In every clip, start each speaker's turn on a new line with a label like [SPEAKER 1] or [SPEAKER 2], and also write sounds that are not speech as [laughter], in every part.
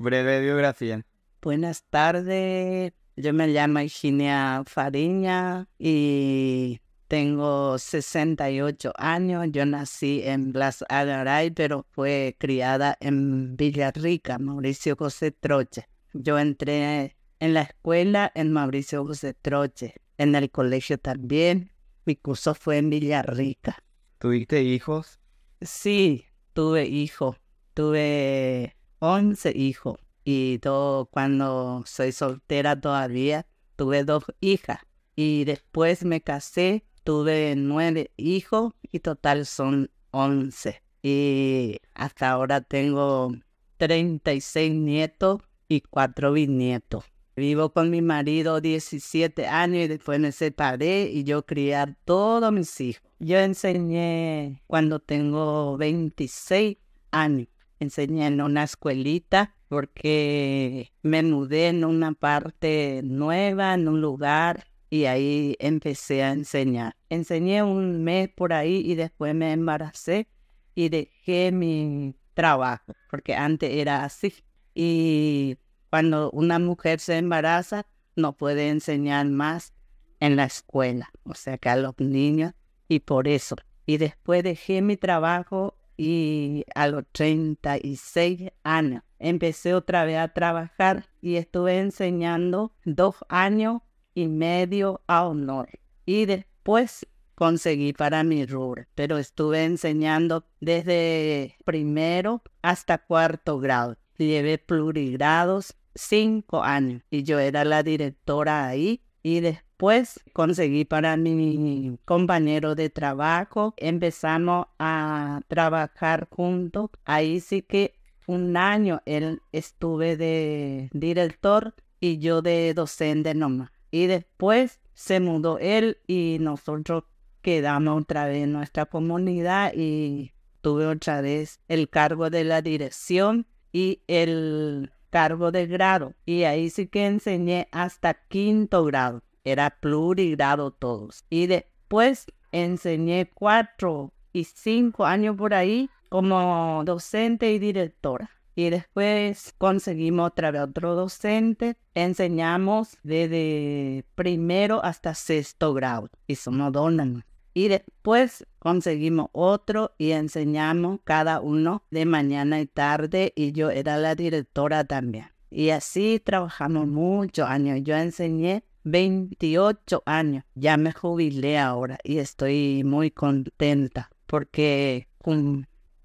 [SPEAKER 1] Breve biografía. Buenas tardes. Yo me llamo Eugenia Fariña y tengo 68 años. Yo nací en Blas Agaray, pero fue criada en Villarrica, Mauricio José Troche. Yo entré en la escuela en Mauricio José Troche, en el colegio también. Mi curso fue en Villarrica. ¿Tuviste hijos? Sí, tuve hijos. Tuve 11 hijos y todo cuando soy soltera todavía tuve dos hijas y después me casé, tuve nueve hijos y total son 11. Y hasta ahora tengo 36 nietos y cuatro bisnietos. Vivo con mi marido 17 años y después me separé y yo crié a todos mis hijos. Yo enseñé cuando tengo 26 años enseñé en una escuelita porque me mudé en una parte nueva, en un lugar, y ahí empecé a enseñar. Enseñé un mes por ahí y después me embaracé y dejé mi trabajo, porque antes era así. Y cuando una mujer se embaraza, no puede enseñar más en la escuela, o sea, que a los niños, y por eso. Y después dejé mi trabajo y a los 36 años empecé otra vez a trabajar y estuve enseñando dos años y medio a honor. Y después conseguí para mi rubro, pero estuve enseñando desde primero hasta cuarto grado. Llevé plurigrados cinco años y yo era la directora ahí y después Después pues, conseguí para mi compañero de trabajo, empezamos a trabajar juntos. Ahí sí que un año él estuve de director y yo de docente nomás. Y después se mudó él y nosotros quedamos otra vez en nuestra comunidad y tuve otra vez el cargo de la dirección y el cargo de grado. Y ahí sí que enseñé hasta quinto grado era plurigrado todos. Y después enseñé cuatro y cinco años por ahí como docente y directora. Y después conseguimos otra vez otro docente. Enseñamos desde primero hasta sexto grado. Y somos donan. Y después conseguimos otro y enseñamos cada uno de mañana y tarde. Y yo era la directora también. Y así trabajamos muchos años. Yo enseñé 28 años. Ya me jubilé ahora y estoy muy contenta porque...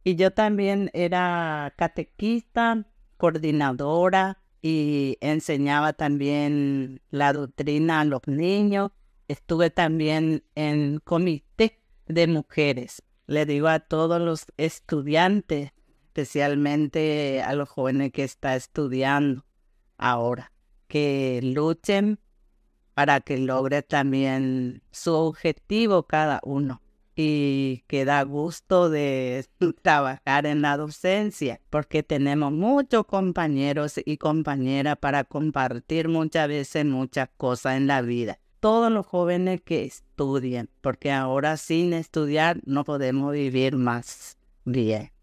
[SPEAKER 1] y yo también era catequista, coordinadora y enseñaba también la doctrina a los niños. Estuve también en comité de mujeres. Le digo a todos los estudiantes, especialmente a los jóvenes que están estudiando ahora, que luchen para que logre también su objetivo cada uno y que da gusto de [laughs] trabajar en la docencia, porque tenemos muchos compañeros y compañeras para compartir muchas veces muchas cosas en la vida. Todos los jóvenes que estudian, porque ahora sin estudiar no podemos vivir más bien.